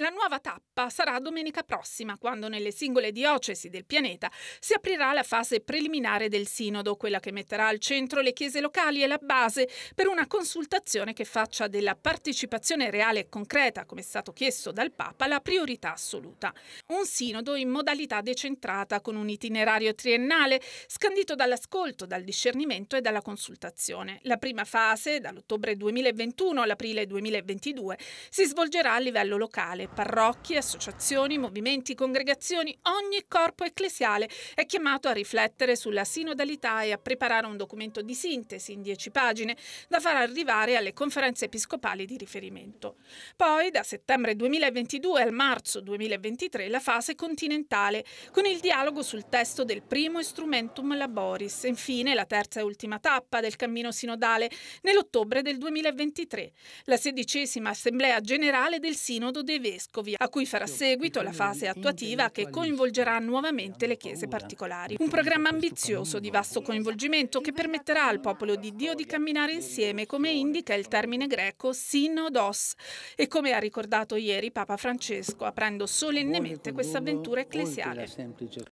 La nuova tappa sarà domenica prossima, quando nelle singole diocesi del pianeta si aprirà la fase preliminare del sinodo, quella che metterà al centro le chiese locali e la base per una consultazione che faccia della partecipazione reale e concreta, come è stato chiesto dal Papa, la priorità assoluta. Un sinodo in modalità decentrata, con un itinerario triennale, scandito dall'ascolto, dal discernimento e dalla consultazione. La prima fase, dall'ottobre 2021 all'aprile 2022, si svolgerà a livello locale parrocchie, associazioni, movimenti, congregazioni, ogni corpo ecclesiale è chiamato a riflettere sulla sinodalità e a preparare un documento di sintesi in dieci pagine da far arrivare alle conferenze episcopali di riferimento. Poi, da settembre 2022 al marzo 2023, la fase continentale, con il dialogo sul testo del primo Instrumentum Laboris, infine la terza e ultima tappa del cammino sinodale nell'ottobre del 2023, la sedicesima Assemblea Generale del Sinodo dei Vescovi vescovi, a cui farà seguito la fase attuativa che coinvolgerà nuovamente le chiese particolari. Un programma ambizioso di vasto coinvolgimento che permetterà al popolo di Dio di camminare insieme, come indica il termine greco sinodos e come ha ricordato ieri Papa Francesco, aprendo solennemente questa avventura ecclesiale.